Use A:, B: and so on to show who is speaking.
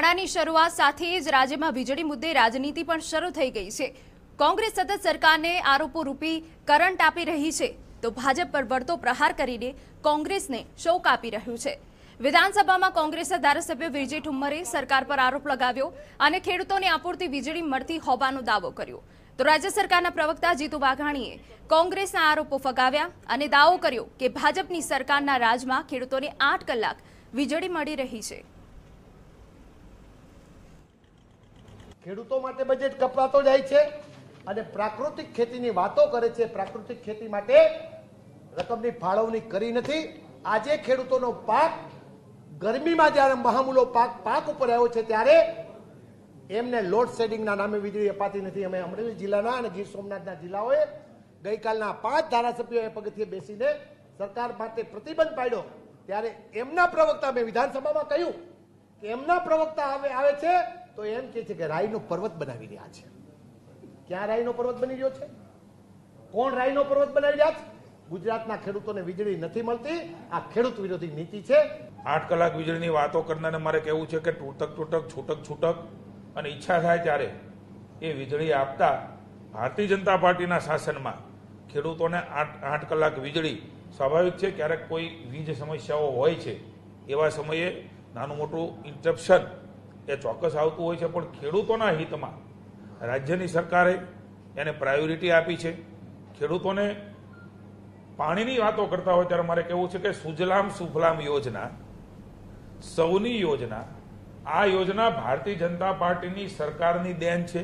A: ઉનાળાની શરૂઆત સાથે જ રાજ્યમાં વીજળી મુદ્દે રાજનીતિ પણ શરૂ થઈ ગઈ છે કોંગ્રેસ સતત સરકારને આરોપો રૂપી કરંટ આપી રહી છે તો ભાજપ પર વળતો પ્રહાર કરીને કોંગ્રેસને શોક આપી રહ્યું છે વિધાનસભામાં કોંગ્રેસના ધારાસભ્ય વિજય ઠુમ્મરે સરકાર પર આરોપ લગાવ્યો અને ખેડૂતોને આપૂરતી વીજળી મળતી હોવાનો દાવો કર્યો તો રાજ્ય સરકારના પ્રવક્તા જીતુ વાઘાણીએ કોંગ્રેસના આરોપો ફગાવ્યા અને દાવો કર્યો કે ભાજપની સરકારના રાજમાં ખેડૂતોને આઠ કલાક વીજળી મળી રહી છે
B: ખેડૂતો માટે બજેટ કપાતો જાય છે અને પ્રાકૃતિક ખેતીની વાતો કરે છે પ્રાકૃતિક ખેતી માટે રકમની ફાળવણી કરી નથી આજે ખેડૂતોનો પાક ગરમીમાં જ્યારે મહામૂલો પાક પાક ઉપર આવ્યો છે ત્યારે એમને લોડ શેડિંગના નામે વીજળી અપાતી નથી અમે અમરેલી જિલ્લાના અને ગીર સોમનાથના જિલ્લાઓએ ગઈકાલના પાંચ ધારાસભ્યોએ પગથિયે બેસીને સરકાર માટે પ્રતિબંધ પાડ્યો ત્યારે એમના પ્રવક્તા મેં વિધાનસભામાં કહ્યું કે એમના પ્રવક્તા આવે આવે છે તો એમ કે છે કે રાયનો પર્વત બનાવી રહ્યા છે ક્યાં રાયનો પર્વત બની રહ્યો છે કોણ રાયનો પર્વત બનાવી રહ્યા છે ગુજરાતના ખેડૂતોને વીજળી નથી મળતી આ ખેડૂત વિરોધી નીતિ છે
C: આઠ કલાક વીજળીની વાતો કરનારને મારે કહેવું છે કે તૂટક તૂટક છૂટક છૂટક અને ઈચ્છા થાય ત્યારે એ વીજળી આપતા ભારતીય જનતા પાર્ટીના શાસનમાં ખેડૂતોને આઠ આઠ કલાક વીજળી સ્વાભાવિક છે ક્યારેક કોઈ વીજ સમસ્યાઓ હોય છે એવા સમયે નાનું મોટું ઇન્ટરપ્શન એ ચોક્કસ આવતું હોય છે પણ ખેડૂતોના હિતમાં રાજ્યની સરકારે એને પ્રાયોરિટી આપી છે ખેડૂતોને પાણીની વાતો કરતા હોય ત્યારે મારે કહેવું છે કે સુજલામ સુફલામ યોજના સૌની યોજના આ યોજના ભારતીય જનતા પાર્ટીની સરકારની દેન છે